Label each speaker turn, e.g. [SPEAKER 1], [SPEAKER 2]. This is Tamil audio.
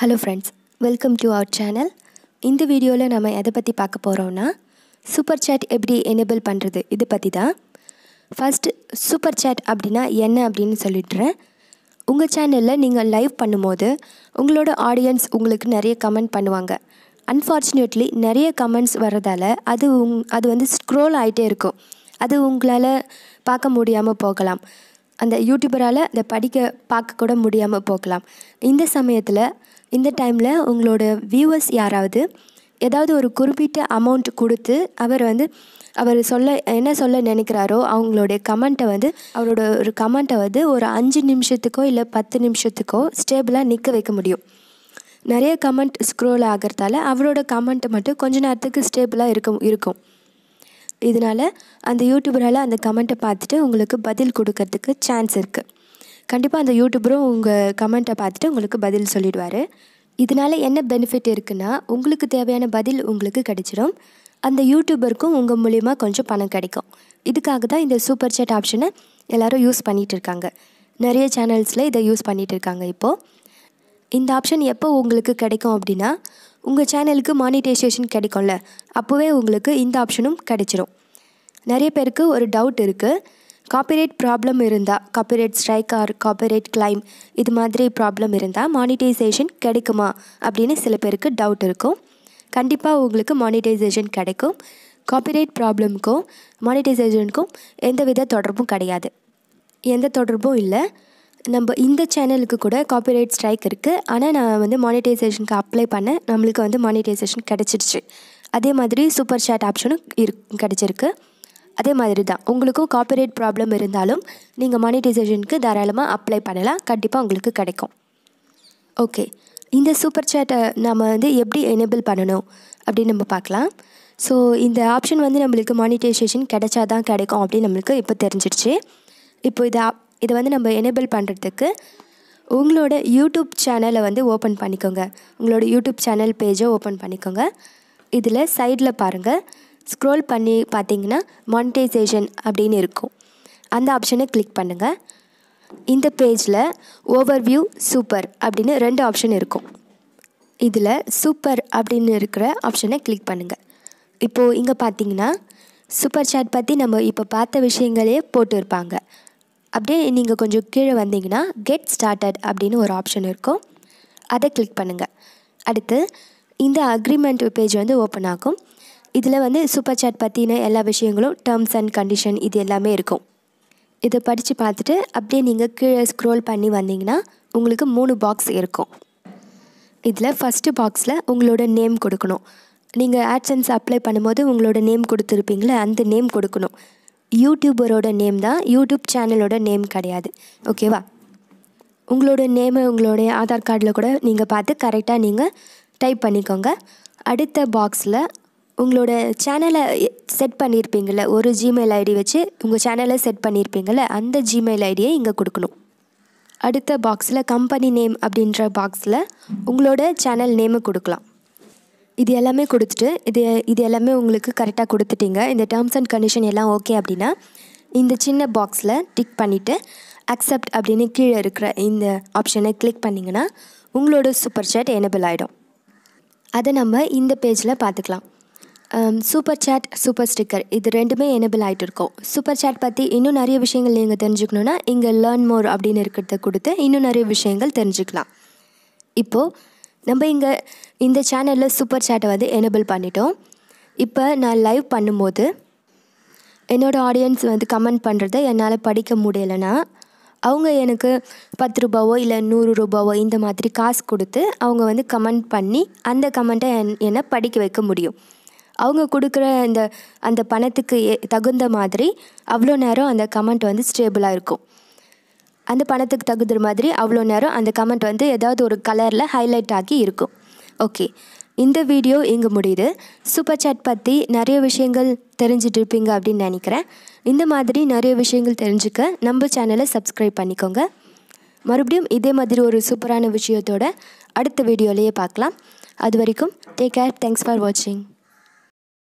[SPEAKER 1] hello friends welcome to our channel இந்த வீடியோவில் நம்ம எதை பற்றி பார்க்க போகிறோம்னா சூப்பர் சேட் எப்படி எனேபிள் பண்ணுறது இது பற்றி தான் ஃபஸ்ட்டு சூப்பர் சேட் அப்படின்னா என்ன அப்படின்னு சொல்லிடுறேன் உங்கள் சேனலில் நீங்கள் லைவ் பண்ணும்போது உங்களோட ஆடியன்ஸ் உங்களுக்கு நிறைய கமெண்ட் பண்ணுவாங்க அன்ஃபார்ச்சுனேட்லி நிறைய கமெண்ட்ஸ் வர்றதால அது உங் அது வந்து ஸ்க்ரோல் ஆகிட்டே இருக்கும் அது உங்களால் பார்க்க முடியாமல் போகலாம் அந்த யூடியூபரால் அதை படிக்க பார்க்க கூட முடியாமல் போகலாம் இந்த சமயத்தில் இந்த டைமில் உங்களோட வியூவர்ஸ் யாராவது ஏதாவது ஒரு குறிப்பிட்ட அமௌண்ட் கொடுத்து அவர் வந்து அவர் சொல்ல என்ன சொல்ல நினைக்கிறாரோ அவங்களுடைய கமெண்ட்டை வந்து அவரோட ஒரு கமெண்ட்டை வந்து ஒரு அஞ்சு நிமிஷத்துக்கோ இல்லை பத்து நிமிஷத்துக்கோ ஸ்டேபிளாக நிற்க வைக்க முடியும் நிறைய கமெண்ட் ஸ்க்ரோல் ஆகிறதால அவரோட கமெண்ட்டு மட்டும் கொஞ்ச நேரத்துக்கு ஸ்டேபிளாக இருக்கும் இருக்கும் இதனால் அந்த யூடியூபரால் அந்த கமெண்ட்டை பார்த்துட்டு உங்களுக்கு பதில் கொடுக்கறதுக்கு சான்ஸ் இருக்குது கண்டிப்பாக அந்த யூடியூபரும் உங்கள் கமெண்ட்டை பார்த்துட்டு உங்களுக்கு பதில் சொல்லிடுவார் இதனால் என்ன பெனிஃபிட் இருக்குன்னா உங்களுக்கு தேவையான பதில் உங்களுக்கு கிடைச்சிடும் அந்த யூடியூபருக்கும் உங்கள் மூலிமா கொஞ்சம் பணம் கிடைக்கும் இதுக்காக தான் இந்த சூப்பர் சேட் ஆப்ஷனை எல்லோரும் யூஸ் பண்ணிகிட்டு இருக்காங்க நிறைய சேனல்ஸில் இதை யூஸ் பண்ணிகிட்டு இருக்காங்க இப்போது இந்த ஆப்ஷன் எப்போ உங்களுக்கு கிடைக்கும் அப்படின்னா உங்கள் சேனலுக்கு மானிட்டைசேஷன் கிடைக்கும்ல அப்போவே உங்களுக்கு இந்த ஆப்ஷனும் கிடைச்சிரும் நிறைய பேருக்கு ஒரு டவுட் இருக்குது காப்பிரைட் ப்ராப்ளம் இருந்தால் copyright strike or copyright claim இது மாதிரி ப்ராப்ளம் இருந்தால் மானிட்டைசேஷன் கிடைக்குமா அப்படின்னு சில பேருக்கு டவுட் இருக்கும் கண்டிப்பாக உங்களுக்கு மானிட்டைசேஷன் கிடைக்கும் காப்பிரைட் ப்ராப்ளம்க்கும் மானிட்டைசேஷனுக்கும் எந்தவித தொடர்பும் கிடையாது எந்த தொடர்பும் இல்லை நம்ம இந்த சேனலுக்கு கூட காப்பிரைட் ஸ்ட்ரைக் இருக்குது ஆனால் நான் வந்து மானிட்டைசேஷனுக்கு அப்ளை பண்ணேன் நம்மளுக்கு வந்து மானிட்டைசேஷன் கிடச்சிடுச்சு அதே மாதிரி சூப்பர் சேட் ஆப்ஷனும் இரு கிடச்சிருக்கு அதே மாதிரி தான் உங்களுக்கும் காப்பிரைட் ப்ராப்ளம் இருந்தாலும் நீங்கள் மானிட்டைசேஷனுக்கு தாராளமாக அப்ளை பண்ணலாம் கண்டிப்பாக உங்களுக்கு கிடைக்கும் ஓகே இந்த சூப்பர் சேட்டை நம்ம வந்து எப்படி எனேபிள் பண்ணணும் அப்படின்னு நம்ம பார்க்கலாம் ஸோ இந்த ஆப்ஷன் வந்து நம்மளுக்கு மானிட்டைசேஷன் கிடைச்சா தான் கிடைக்கும் அப்படின்னு நம்மளுக்கு இப்போ தெரிஞ்சிடுச்சு இப்போ இதை இதை வந்து நம்ம எனேபிள் பண்ணுறதுக்கு உங்களோட யூடியூப் சேனலை வந்து ஓப்பன் பண்ணிக்கோங்க உங்களோட யூடியூப் சேனல் பேஜை ஓப்பன் பண்ணிக்கோங்க இதில் சைடில் பாருங்கள் ஸ்க்ரோல் பண்ணி பார்த்தீங்கன்னா மானிட்டைசேஷன் அப்படின்னு இருக்கும் அந்த ஆப்ஷனை கிளிக் பண்ணுங்கள் இந்த பேஜில் ஓவர் வியூ சூப்பர் அப்படின்னு ரெண்டு ஆப்ஷன் இருக்கும் இதில் சூப்பர் அப்படின்னு இருக்கிற ஆப்ஷனை கிளிக் பண்ணுங்கள் இப்போது இங்கே பார்த்தீங்கன்னா சூப்பர் சாட் பற்றி நம்ம இப்போ பார்த்த விஷயங்களே போட்டிருப்பாங்க அப்படியே நீங்கள் கொஞ்சம் கீழே வந்தீங்கன்னா கெட் ஸ்டார்டட் அப்படின்னு ஒரு ஆப்ஷன் இருக்கும் அதை கிளிக் பண்ணுங்கள் அடுத்து இந்த அக்ரிமெண்ட் பேஜ் வந்து ஓப்பன் ஆகும் இதில் வந்து சூப்பர் சாட் பற்றின எல்லா விஷயங்களும் டேர்ம்ஸ் அண்ட் கண்டிஷன் இது எல்லாமே இருக்கும் இதை படித்து பார்த்துட்டு அப்படியே நீங்கள் கீழே ஸ்க்ரோல் பண்ணி வந்தீங்கன்னா உங்களுக்கு மூணு பாக்ஸ் இருக்கும் இதில் ஃபஸ்ட்டு பாக்ஸில் உங்களோட நேம் கொடுக்கணும் நீங்கள் ஆட்சன்ஸ் அப்ளை பண்ணும்போது உங்களோட நேம் கொடுத்துருப்பீங்களே அந்த நேம் கொடுக்கணும் யூடியூபரோட நேம் தான் யூடியூப் சேனலோட நேம் கிடையாது ஓகேவா உங்களோட நேமை உங்களுடைய ஆதார் கார்டில் கூட நீங்கள் பார்த்து கரெக்டாக நீங்கள் டைப் பண்ணிக்கோங்க அடுத்த பாக்ஸில் உங்களோட சேனலை செட் பண்ணியிருப்பீங்கள ஒரு ஜிமெயில் ஐடி வச்சு உங்கள் சேனலை செட் பண்ணியிருப்பீங்கள அந்த ஜிமெயில் ஐடியை இங்கே கொடுக்கணும் அடுத்த பாக்ஸில் கம்பெனி நேம் அப்படின்ற பாக்ஸில் உங்களோட சேனல் நேமை கொடுக்கலாம் இது எல்லாமே கொடுத்துட்டு இது இது எல்லாமே உங்களுக்கு கரெக்டாக கொடுத்துட்டீங்க இந்த டேர்ம்ஸ் அண்ட் கண்டிஷன் எல்லாம் ஓகே அப்படின்னா இந்த சின்ன பாக்ஸில் டிக் பண்ணிவிட்டு அக்செப்ட் அப்படின்னு கீழே இருக்கிற இந்த ஆப்ஷனை கிளிக் பண்ணிங்கன்னா உங்களோட சூப்பர் சேட் எனபிள் ஆகிடும் அதை நம்ம இந்த பேஜில் பார்த்துக்கலாம் சூப்பர் சேட் சூப்பர் ஸ்டிக்கர் இது ரெண்டுமே எனபிள் ஆகிட்டு இருக்கும் சூப்பர் சேட் பற்றி இன்னும் நிறைய விஷயங்கள் நீங்கள் தெரிஞ்சுக்கணுன்னா இங்கே லேர்ன் மோர் அப்படின்னு இருக்கிறத கொடுத்து இன்னும் நிறைய விஷயங்கள் தெரிஞ்சுக்கலாம் இப்போது நம்ம இங்கே இந்த சேனலில் சூப்பர் சேட்டை வந்து எனேபிள் பண்ணிட்டோம் இப்போ நான் லைவ் பண்ணும்போது என்னோடய ஆடியன்ஸ் வந்து கமெண்ட் பண்ணுறத என்னால் படிக்க முடியலைன்னா அவங்க எனக்கு பத்து ரூபாவோ இல்லை நூறு ரூபாவோ இந்த மாதிரி காசு கொடுத்து அவங்க வந்து கமெண்ட் பண்ணி அந்த கமெண்ட்டை என் என்னை படிக்க வைக்க முடியும் அவங்க கொடுக்குற அந்த அந்த பணத்துக்கு தகுந்த மாதிரி அவ்வளோ நேரம் அந்த கமெண்ட் வந்து ஸ்டேபிளாக இருக்கும் அந்த பணத்துக்கு தகுந்த மாதிரி அவ்வளோ நேரம் அந்த கமெண்ட் வந்து ஏதாவது ஒரு கலரில் ஹைலைட் ஆகி இருக்கும் ஓகே இந்த வீடியோ இங்கே முடியுது சூப்பர் சாட் பற்றி நிறைய விஷயங்கள் தெரிஞ்சிட்டு இருப்பீங்க அப்படின்னு நினைக்கிறேன் இந்த மாதிரி நிறைய விஷயங்கள் தெரிஞ்சுக்க நம்ம சேனலை சப்ஸ்கிரைப் பண்ணிக்கோங்க மறுபடியும் இதே மாதிரி ஒரு சூப்பரான விஷயத்தோட அடுத்த வீடியோலையே பார்க்கலாம் அது வரைக்கும் டேக் கேர் தேங்க்ஸ் ஃபார் வாட்சிங்